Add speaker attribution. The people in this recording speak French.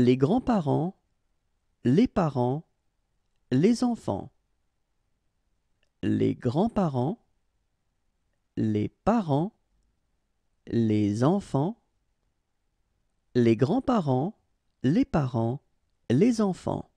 Speaker 1: les grands-parents, les parents, les enfants. Les grands-parents, les parents, les enfants, les grands-parents, les parents, les enfants.